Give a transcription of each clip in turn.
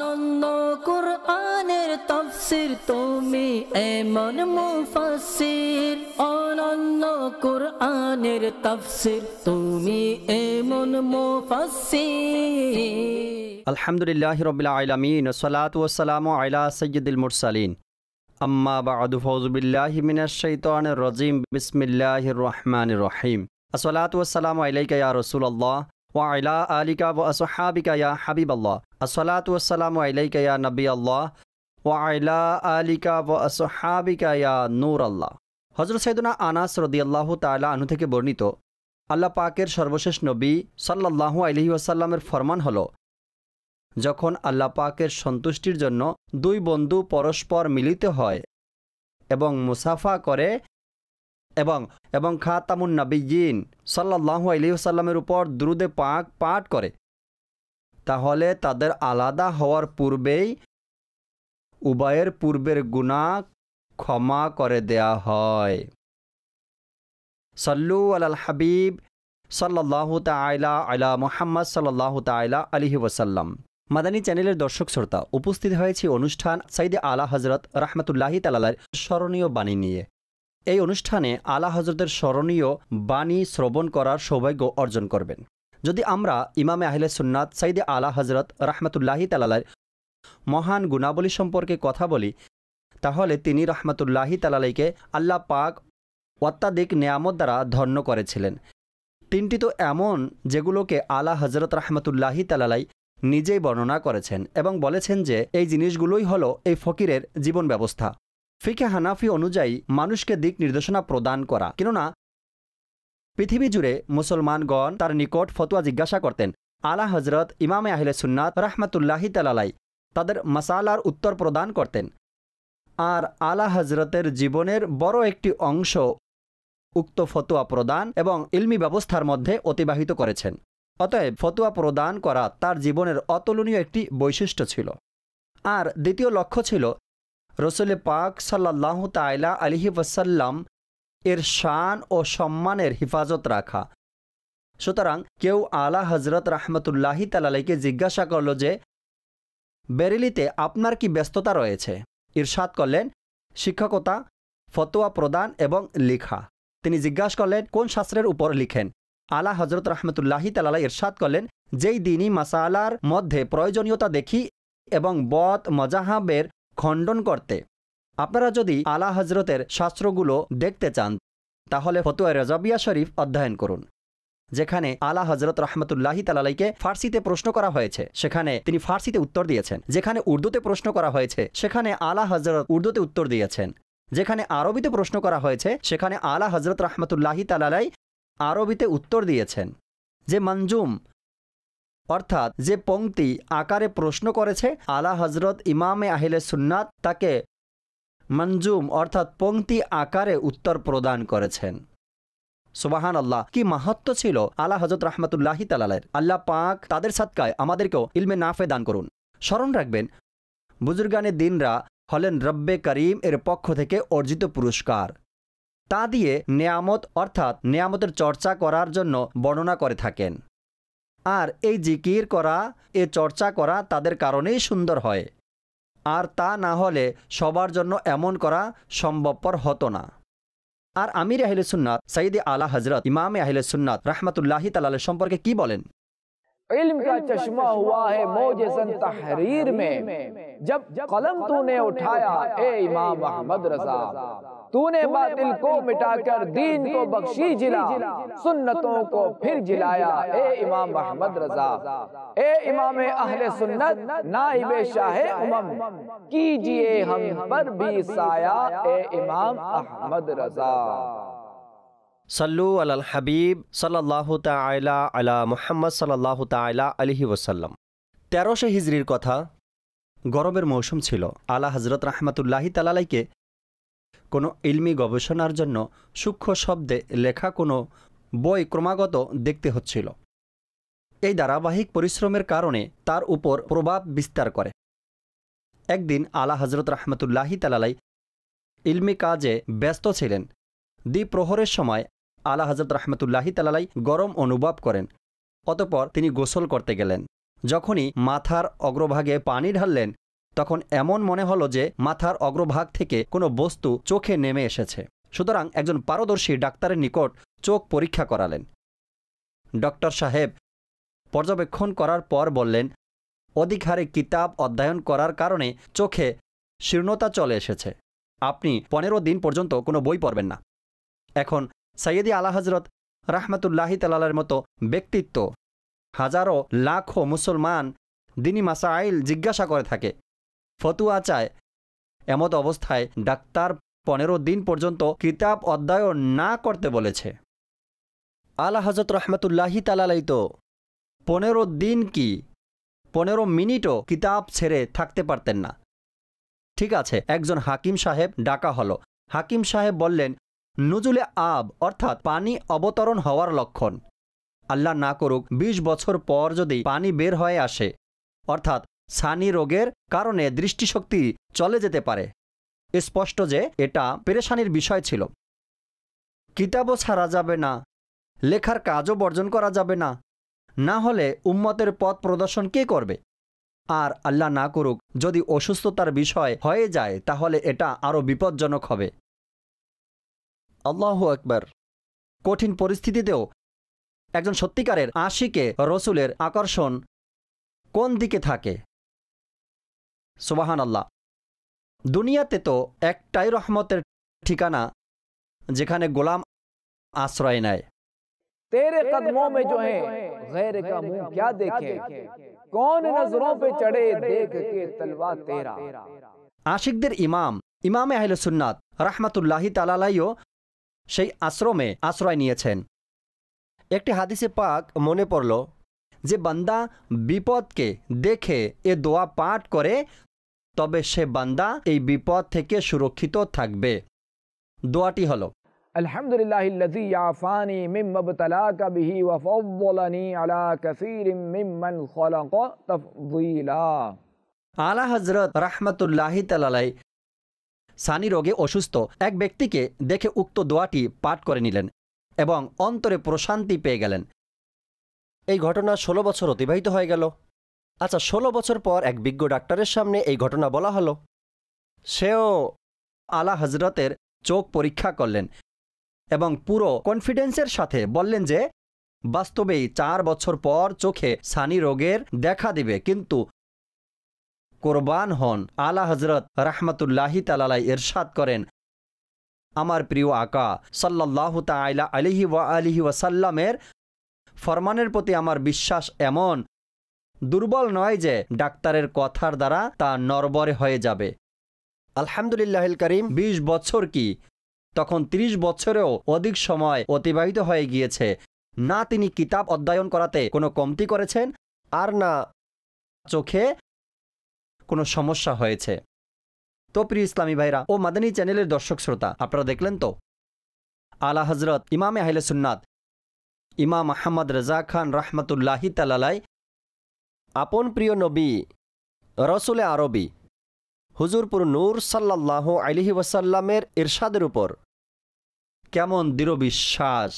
অনন্য কোরআনের তফসির তুমি এমন মুফাসির অনন্য কোরআনের তফসির তুমি এমন মুফাসির আলহামদুলিল্লাহ রবিল আলমিন সালাত ওসালাম আলা সৈয়দুল মুরসালিন আম্মা বাদু ফৌজবিল্লাহ মিনাশান রজিম বিসমিল্লাহ রহমান রহিম আসসালাত ওসালাম আলাইকা ইয়া রসুল আল্লাহ ওয়াইলা আলিকা ওয়াসহাবিকা ইয়া হাবিব আল্লাহ আসসালাতু আসসালামু আলাইকা ইয়া নবী আল্লাহ ওয়াইলা আলিকা ওয়াসহাবিকা ইয়া নূর আল্লাহ হজরত সৈদনা আনাস রদিয়াল্লাহু তালা আনু থেকে বর্ণিত আল্লাহ পাকের সর্বশেষ নবী সাল্লাহু আলহি ওয়াসাল্লামের ফরমান হল যখন আল্লাহ পাকের সন্তুষ্টির জন্য দুই বন্ধু পরস্পর মিলিত হয় এবং মুসাফা করে এবং এবং খাতামুন নাবিজিন সাল্লাহ সাল্লামের উপর দ্রুদে পাক পাঠ করে তাহলে তাদের আলাদা হওয়ার পূর্বেই উবায়ের পূর্বের গুণা ক্ষমা করে দেয়া হয় সাল্লু আল হাবিব সাল্লাহ তাইলা আলা মোহাম্মদ সাল্লাহ তাইলা আলহি ওসাল্লাম মাদানী চ্যানেলের দর্শক শ্রোতা উপস্থিত হয়েছে অনুষ্ঠান সাইদে আলা হজরত রাহমাতুল্লাহি তালালার স্মরণীয় বাণী নিয়ে এই অনুষ্ঠানে আলা হজরতের স্মরণীয় বাণী শ্রবণ করার সৌভাগ্য অর্জন করবেন যদি আমরা ইমামে আহিলে সুন্নাত সাইদে আলা হজরত রাহমাতুল্লাহি তালালার মহান গুণাবলী সম্পর্কে কথা বলি তাহলে তিনি রহমাতুল্লাহি তালালাইকে আল্লাহ পাক অত্যাধিক নেয়ামত দ্বারা ধন্য করেছিলেন তিনটি তো এমন যেগুলোকে আলা হজরত রহমতুল্লাহি তালালাই নিজেই বর্ণনা করেছেন এবং বলেছেন যে এই জিনিসগুলোই হলো এই ফকিরের জীবন ব্যবস্থা ফিকে হানাফি অনুযায়ী মানুষকে দিক নির্দেশনা প্রদান করা কেননা পৃথিবী জুড়ে মুসলমানগণ তার নিকট ফতোয়া জিজ্ঞাসা করতেন আলা হজরত ইমামে আহিলে সুন্নাত রাহমাতুল্লাহি তালালাই তাদের মাসালার উত্তর প্রদান করতেন আর আলা হজরতের জীবনের বড় একটি অংশ উক্ত ফতোয়া প্রদান এবং ইলমি ব্যবস্থার মধ্যে অতিবাহিত করেছেন অতএব ফতোয়া প্রদান করা তার জীবনের অতুলনীয় একটি বৈশিষ্ট্য ছিল আর দ্বিতীয় লক্ষ্য ছিল রসুল পাক সাল্লাহ তাইলা আলহি ওসাল্লাম এর শান ও সম্মানের হেফাজত রাখা সুতরাং কেউ আলা হজরত রাহমতুল্লাহি তালালাইকে জিজ্ঞাসা করল যে বেরেলিতে আপনার কি ব্যস্ততা রয়েছে ইরশাদ করলেন শিক্ষকতা ফতোয়া প্রদান এবং লিখা তিনি জিজ্ঞাসা করলেন কোন শাস্ত্রের উপর লিখেন আলা হজরত রহমতুল্লাহি তালালা ইরশাদ করলেন যেই দিনই মাসালার মধ্যে প্রয়োজনীয়তা দেখি এবং বদ মজাহাবের খণ্ডন করতে আপনারা যদি আলা হজরতের শাস্ত্রগুলো দেখতে চান তাহলে ফতুয়া রেজাবিয়া শরীফ অধ্যয়ন করুন যেখানে আলা হজরত রহমতুল্লাহি তালালাইকে ফার্সিতে প্রশ্ন করা হয়েছে সেখানে তিনি ফার্সিতে উত্তর দিয়েছেন যেখানে উর্দুতে প্রশ্ন করা হয়েছে সেখানে আলা হজরত উর্দুতে উত্তর দিয়েছেন যেখানে আরবিতে প্রশ্ন করা হয়েছে সেখানে আলা হজরত রহমতুল্লাহি তালালাই আরবিতে উত্তর দিয়েছেন যে মঞ্জুম অর্থাৎ যে পংক্তি আকারে প্রশ্ন করেছে আলা হজরত ইমামে আহিলে সুন্নাত তাকে মঞ্জুম অর্থাৎ পংক্তি আকারে উত্তর প্রদান করেছেন সুবাহান আল্লাহ কি মাহাত্ম ছিল আলা হজরত রহমতুল্লাহি তালালের আল্লাহ পাক তাদের সাতকায় আমাদেরকেও ইলমে নাফে দান করুন স্মরণ রাখবেন বুজুর্গানে দিনরা হলেন রব্বে করিম এর পক্ষ থেকে অর্জিত পুরস্কার তা দিয়ে নেয়ামত অর্থাৎ নেয়ামতের চর্চা করার জন্য বর্ণনা করে থাকেন আর এই জিকির করা এ চর্চা করা তাদের কারণেই সুন্দর হয় আর তা না হলে সবার জন্য এমন করা সম্ভবপর হতো না আর আমির আহলে সুন্নাত সাইদে আলা হজরত ইমামে আহলে সুন্নাত রাহমাতুল্লাহি তালালের সম্পর্কে কি বলেন علم کا چشمہ ہوا ہے تحریر میں جب قلم تو نے اٹھایا اے امام احمد رضا تو نے باطل کو کو مٹا کر دین بخشی جلا سنتوں کو پھر جلایا اے امام احمد رضا اے امام اہل سنت نائب شاہ امم کیجئے ہم پر بھی سایہ اے امام احمد رضا সাল্লু আলাল হাবিব সাল্লাহ তাইলা আলা মোহাম্মদ সাল্লাহ তাইলা আলহি ওসাল্লাম তেরোশে হিজড়ির কথা গরমের মৌসুম ছিল আলা হজরত রাহমাতুল্লাহি তালালাইকে কোনো ইলমি গবেষণার জন্য সূক্ষ্ম শব্দে লেখা কোনো বই ক্রমাগত দেখতে হচ্ছিল এই ধারাবাহিক পরিশ্রমের কারণে তার উপর প্রভাব বিস্তার করে একদিন আলা হজরত রাহমতুল্লাহি তালালাই ইলমি কাজে ব্যস্ত ছিলেন দ্বিপ্রহরের সময় আলা হাজরত রহমতুল্লাহি তালাই গরম অনুভব করেন অতপর তিনি গোসল করতে গেলেন যখনই মাথার অগ্রভাগে পানি ঢাললেন তখন এমন মনে হল যে মাথার অগ্রভাগ থেকে কোনো বস্তু চোখে নেমে এসেছে সুতরাং একজন পারদর্শী ডাক্তারের নিকট চোখ পরীক্ষা করালেন ডক্টর সাহেব পর্যবেক্ষণ করার পর বললেন অধিক হারে কিতাব অধ্যয়ন করার কারণে চোখে শীর্ণতা চলে এসেছে আপনি পনেরো দিন পর্যন্ত কোনো বই পড়বেন না এখন সৈয়দি আলা হজরত রাহমতুল্লাহি তালালের মতো ব্যক্তিত্ব হাজারো লাখো মুসলমান দিনী মাসাইল জিজ্ঞাসা করে থাকে ফতুয়া চায় এমত অবস্থায় ডাক্তার পনেরো দিন পর্যন্ত কিতাব অধ্যায়ন না করতে বলেছে আলা হজরত রহমতুল্লাহি তালালাই তো পনেরো দিন কি পনেরো মিনিটও কিতাব ছেড়ে থাকতে পারতেন না ঠিক আছে একজন হাকিম সাহেব ডাকা হলো হাকিম সাহেব বললেন নজুলে আব অর্থাৎ পানি অবতরণ হওয়ার লক্ষণ আল্লাহ না করুক ২০ বছর পর যদি পানি বের হয়ে আসে অর্থাৎ সানি রোগের কারণে দৃষ্টিশক্তি চলে যেতে পারে স্পষ্ট যে এটা পেরেশানির বিষয় ছিল কিতাবও ছাড়া যাবে না লেখার কাজও বর্জন করা যাবে না না হলে উম্মতের পথ প্রদর্শন কে করবে আর আল্লাহ না করুক যদি অসুস্থতার বিষয় হয়ে যায় তাহলে এটা আরও বিপজ্জনক হবে আল্লাহ আকবার কঠিন পরিস্থিতিতেও একজন সত্যিকারের আশিকে রসুলের আকর্ষণ কোন দিকে থাকে সুবাহান আল্লাহ দুনিয়াতে তো একটাই রহমতের ঠিকানা যেখানে গোলাম আশ্রয় নেয় তেরে কদমো মে জো হ্যাঁ গের কা মুহ ক্যা দেখে কোন নজরোঁ পে চড়ে দেখ কে তলবা তেরা আশিকদের ইমাম ইমামে আহলে সুন্নাত রাহমাতুল্লাহি তালালাইও সেই আশ্রমে আশ্রয় নিয়েছেন একটি হাদিসে পাক মনে পড়ল যে বান্দা বিপদকে দেখে এ দোয়া পাঠ করে তবে সে বান্দা এই বিপদ থেকে সুরক্ষিত থাকবে দোয়াটি হল আলহামদুলিল্লাহ ইয়াফানি আলা কাসীরিম মিম্মান খালাকা আলা সানি রোগে অসুস্থ এক ব্যক্তিকে দেখে উক্ত দোয়াটি পাঠ করে নিলেন এবং অন্তরে প্রশান্তি পেয়ে গেলেন এই ঘটনা ষোলো বছর অতিবাহিত হয়ে গেল আচ্ছা ষোলো বছর পর এক বিজ্ঞ ডাক্তারের সামনে এই ঘটনা বলা হলো সেও আলা হজরতের চোখ পরীক্ষা করলেন এবং পুরো কনফিডেন্সের সাথে বললেন যে বাস্তবেই চার বছর পর চোখে সানি রোগের দেখা দিবে কিন্তু কোরবান হন আলা হজরত রাহমাতুল্লাহি তালালাই এরশাদ করেন আমার প্রিয় আকা সাল্লাহ তাইলা আলিহি ওয়া আলিহি ওয়াসাল্লামের ফরমানের প্রতি আমার বিশ্বাস এমন দুর্বল নয় যে ডাক্তারের কথার দ্বারা তা নরবরে হয়ে যাবে আলহামদুলিল্লাহ করিম ২০ বছর কি তখন ৩০ বছরেও অধিক সময় অতিবাহিত হয়ে গিয়েছে না তিনি কিতাব অধ্যয়ন করাতে কোনো কমতি করেছেন আর না চোখে কোনো সমস্যা হয়েছে তো প্রিয় ইসলামী ভাইরা ও মাদানী চ্যানেলের দর্শক শ্রোতা আপনারা দেখলেন তো আলা হজরত ইমামে আহলে সুন্নাত ইমাম আহমদ রেজা খান রাহমতুল্লাহি তালালাই আপন প্রিয় নবী রসুলে আরবি হুজুরপুর নূর সাল্লাহ আলিহি ওয়াসাল্লামের ইরশাদের উপর কেমন দৃঢ় বিশ্বাস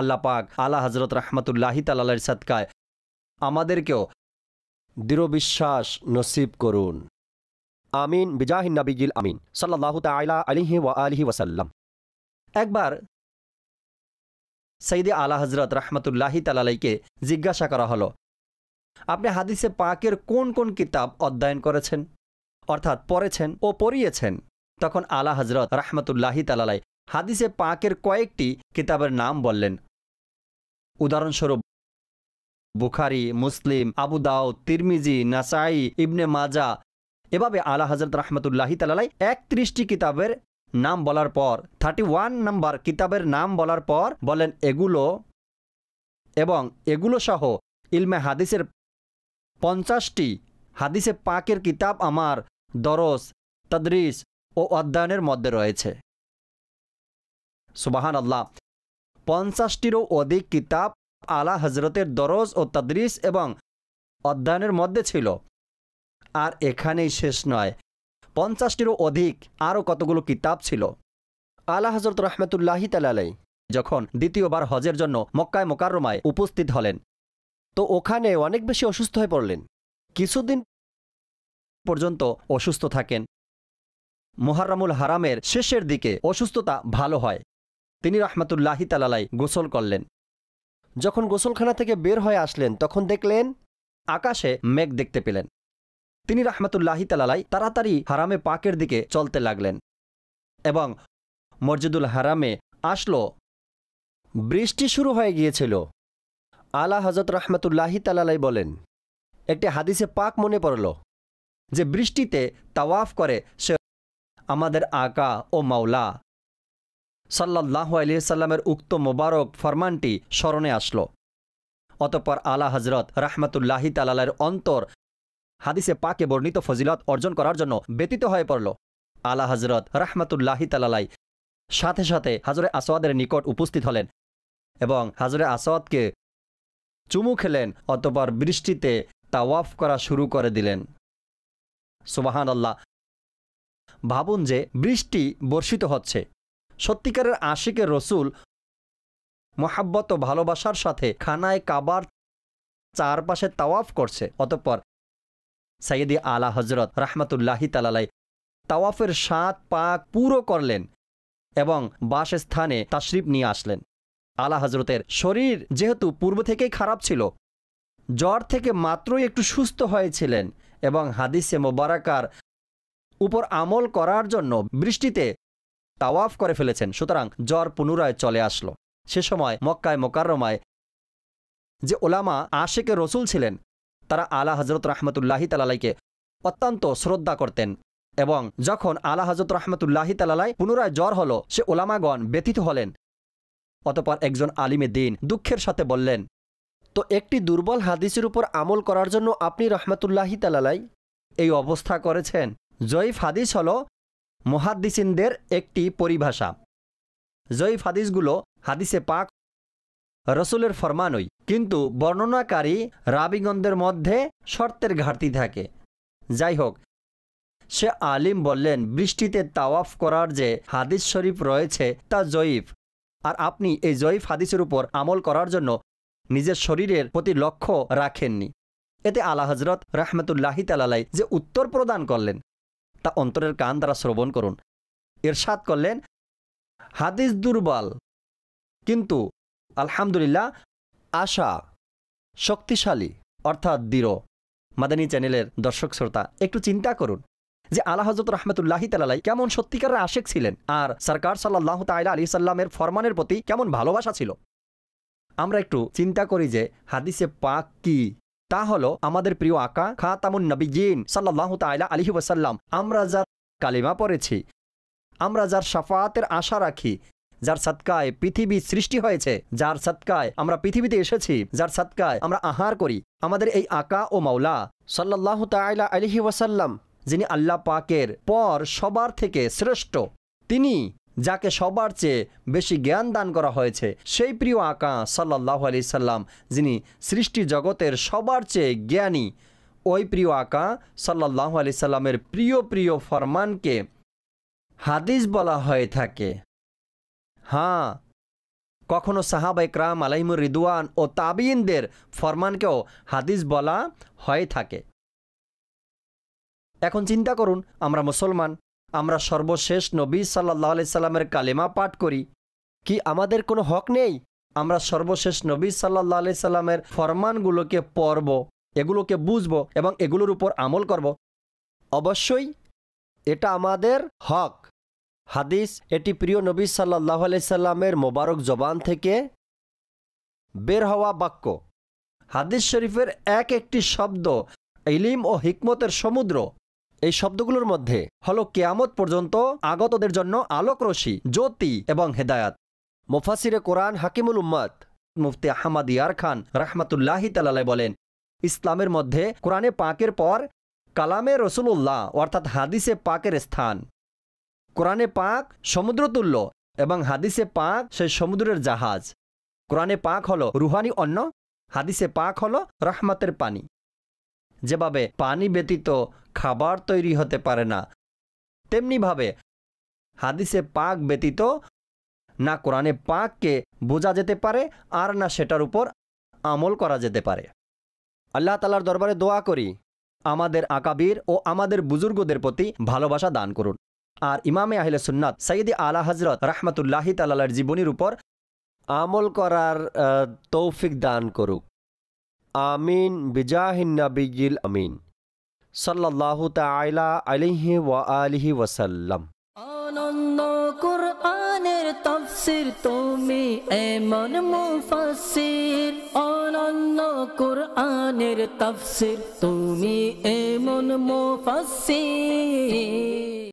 আল্লাপাক আলা হজরত রাহমতুল্লাহি তালালের সৎকায় আমাদেরকেও দৃঢ় বিশ্বাস নসিব করুন আমিন বিজাহিন নাবিজিল আমিন সাল্লাহ তাইলা আলিহি ওয়া আলিহি ওয়াসাল্লাম একবার সঈদে আলা হজরত রাহমতুল্লাহি তালাইকে জিজ্ঞাসা করা হলো আপনি হাদিসে পাকের কোন কোন কিতাব অধ্যয়ন করেছেন অর্থাৎ পড়েছেন ও পড়িয়েছেন তখন আলা হজরত রাহমতুল্লাহি তালালাই হাদিসে পাকের কয়েকটি কিতাবের নাম বললেন উদাহরণস্বরূপ বুখারি মুসলিম আবু দাও তিরমিজি নাসাই ইবনে মাজা এভাবে আলা হজরত রহমতুল্লাহি তালাই একত্রিশটি কিতাবের নাম বলার পর থার্টি ওয়ান নাম্বার কিতাবের নাম বলার পর বলেন এগুলো এবং এগুলো সহ ইলমে হাদিসের পঞ্চাশটি হাদিসে পাকের কিতাব আমার দরস তদরিস ও অধ্যয়নের মধ্যে রয়েছে সুবাহান আল্লাহ পঞ্চাশটিরও অধিক কিতাব আলা হজরতের দরজ ও তাদরিস এবং অধ্যয়নের মধ্যে ছিল আর এখানেই শেষ নয় পঞ্চাশটিরও অধিক আরও কতগুলো কিতাব ছিল আলা হজরত রহমতুল্লাহি তালাই যখন দ্বিতীয়বার হজের জন্য মক্কায় মোকাররমায় উপস্থিত হলেন তো ওখানে অনেক বেশি অসুস্থ হয়ে পড়লেন কিছুদিন পর্যন্ত অসুস্থ থাকেন মোহারামুল হারামের শেষের দিকে অসুস্থতা ভালো হয় তিনি রহমতুল্লাহি তালালাই গোসল করলেন যখন গোসলখানা থেকে বের হয়ে আসলেন তখন দেখলেন আকাশে মেঘ দেখতে পেলেন তিনি রাহমাতুল্লাহি তালালাই তাড়াতাড়ি হারামে পাকের দিকে চলতে লাগলেন এবং মসজিদুল হারামে আসলো বৃষ্টি শুরু হয়ে গিয়েছিল আলা হজরত রহমতুল্লাহি তালালাই বলেন একটি হাদিসে পাক মনে পড়ল যে বৃষ্টিতে তাওয়াফ করে সে আমাদের আকা ও মাওলা সাল্লাহ আলিয়া সাল্লামের উক্ত মোবারক ফরমানটি স্মরণে আসলো অতঃপর আলা হজরত রাহমাতুল্লাহি তালালের অন্তর হাদিসে পাকে বর্ণিত ফজিলত অর্জন করার জন্য ব্যতীত হয়ে পড়ল আলা হজরত রাহমাতুল্লাহি তালালাই সাথে সাথে হাজরে আসওয়াদের নিকট উপস্থিত হলেন এবং হাজরে আসওয়াদকে চুমু খেলেন অতপর বৃষ্টিতে তাওয়াফ করা শুরু করে দিলেন সুবাহান আল্লাহ ভাবুন যে বৃষ্টি বর্ষিত হচ্ছে সত্যিকারের আশিকে রসুল মহাব্বত ও ভালোবাসার সাথে খানায় কাবার চারপাশে তাওয়াফ করছে অতঃপর সাইয়েদি আলা হজরত রাহমাতুল্লাহি তালালাই তাওয়াফের সাত পাক পুরো করলেন এবং বাসস্থানে তাশরিফ নিয়ে আসলেন আলা হজরতের শরীর যেহেতু পূর্ব থেকেই খারাপ ছিল জ্বর থেকে মাত্রই একটু সুস্থ হয়েছিলেন এবং হাদিসে মোবারাকার উপর আমল করার জন্য বৃষ্টিতে তাওয়াফ করে ফেলেছেন সুতরাং জ্বর পুনরায় চলে আসলো সে সময় মক্কায় মোকাররমায় যে ওলামা আশেকে রসুল ছিলেন তারা আলা হজরত রাহমতুল্লাহি তালালাইকে অত্যন্ত শ্রদ্ধা করতেন এবং যখন আলা হজরত রাহমতুল্লাহি তালালাই পুনরায় জ্বর হল সে ওলামাগণ ব্যথিত হলেন অতপর একজন আলিমে দিন দুঃখের সাথে বললেন তো একটি দুর্বল হাদিসের উপর আমল করার জন্য আপনি রহমতুল্লাহি তালালাই এই অবস্থা করেছেন জয়ীফ হাদিস হল মহাদ্দিসিনদের একটি পরিভাষা জয়ীফ হাদিসগুলো হাদিসে পাক রসুলের ফরমানই কিন্তু বর্ণনাকারী রাবিগন্ধের মধ্যে শর্তের ঘাটতি থাকে যাই হোক সে আলিম বললেন বৃষ্টিতে তাওয়াফ করার যে হাদিস শরীফ রয়েছে তা জয়ীফ আর আপনি এই জয়ীফ হাদিসের উপর আমল করার জন্য নিজের শরীরের প্রতি লক্ষ্য রাখেননি এতে আলা হজরত রাহমতুল্লাহি তালালাই যে উত্তর প্রদান করলেন তা অন্তরের কান দ্বারা শ্রবণ করুন এরশাদ করলেন হাদিস দুর্বল কিন্তু আলহামদুলিল্লাহ আশা শক্তিশালী অর্থাৎ দৃঢ় মাদানী চ্যানেলের দর্শক শ্রোতা একটু চিন্তা করুন যে আল্লাহ হজরত রহমতুল্লাহ তালাই কেমন সত্যিকারের আশেক ছিলেন আর সরকার সাল্লাহ তাইলা আলি সাল্লামের ফরমানের প্রতি কেমন ভালোবাসা ছিল আমরা একটু চিন্তা করি যে হাদিসে পাক কি তা হলো আমাদের প্রিয় আকা খাতামুন নবীন সাল্লাহ তাইলা আলহি ওসাল্লাম আমরা যার কালিমা পড়েছি আমরা যার সাফাতের আশা রাখি যার সৎকায় পৃথিবী সৃষ্টি হয়েছে যার সৎকায় আমরা পৃথিবীতে এসেছি যার সৎকায় আমরা আহার করি আমাদের এই আকা ও মাওলা সাল্লাহ তাইলা আলহি ওয়াসাল্লাম যিনি আল্লাহ পাকের পর সবার থেকে শ্রেষ্ঠ তিনি যাকে সবার চেয়ে বেশি জ্ঞান দান করা হয়েছে সেই প্রিয় আঁকা সাল্লাহ আলি সাল্লাম যিনি সৃষ্টি জগতের সবার চেয়ে জ্ঞানী ওই প্রিয় আঁকা সাল্লাহ আলি সাল্লামের প্রিয় প্রিয় ফরমানকে হাদিস বলা হয়ে থাকে হ্যাঁ কখনো সাহাব একরাম আলাইমুর রিদুয়ান ও তাবিনদের ফরমানকেও হাদিস বলা হয়ে থাকে এখন চিন্তা করুন আমরা মুসলমান আমরা সর্বশেষ নবী সাল্লাহ আলি সাল্লামের কালেমা পাঠ করি কি আমাদের কোনো হক নেই আমরা সর্বশেষ নবী সাল্লাহ আলি সাল্লামের ফরমানগুলোকে পড়ব এগুলোকে বুঝব এবং এগুলোর উপর আমল করব অবশ্যই এটা আমাদের হক হাদিস এটি প্রিয় নবী সাল্লাহ সাল্লামের মোবারক জবান থেকে বের হওয়া বাক্য হাদিস শরীফের এক একটি শব্দ ইলিম ও হিকমতের সমুদ্র এই শব্দগুলোর মধ্যে হল কেয়ামত পর্যন্ত আগতদের জন্য আলোক রশি জ্যোতি এবং হেদায়াত মোফাসিরে কোরআন হাকিমুল উম্মাদ মুফতি আহমাদ ইয়ার খান রাহমাতুল্লাহি তালাই বলেন ইসলামের মধ্যে কোরআনে পাকের পর কালামে রসুল্লাহ অর্থাৎ হাদিসে পাকের স্থান কোরআনে পাক সমুদ্রতুল্য এবং হাদিসে পাক সে সমুদ্রের জাহাজ কোরআনে পাক হল রুহানি অন্ন হাদিসে পাক হল রহমাতের পানি যেভাবে পানি ব্যতীত খাবার তৈরি হতে পারে না তেমনিভাবে হাদিসে পাক ব্যতীত না কোরআনে পাককে বোঝা যেতে পারে আর না সেটার উপর আমল করা যেতে পারে আল্লাহ তালার দরবারে দোয়া করি আমাদের আকাবির ও আমাদের বুজুর্গদের প্রতি ভালোবাসা দান করুন আর ইমামে আহিলে সুন্নাত সঈদি আলা হজরত রাহমাতুল্লাহি তাল্লার জীবনীর উপর আমল করার তৌফিক দান করুক আমিন বিজাহিনাবিজিল আমিন সাল্লাহ তাইলা আলিহি ওয়া আলিহি ওয়াসাল্লাম আনন্দ কুরআনের তফসির তুমি এমন মুফাসির অনন্য কুরআনের তফসির তুমি এমন মুফাসির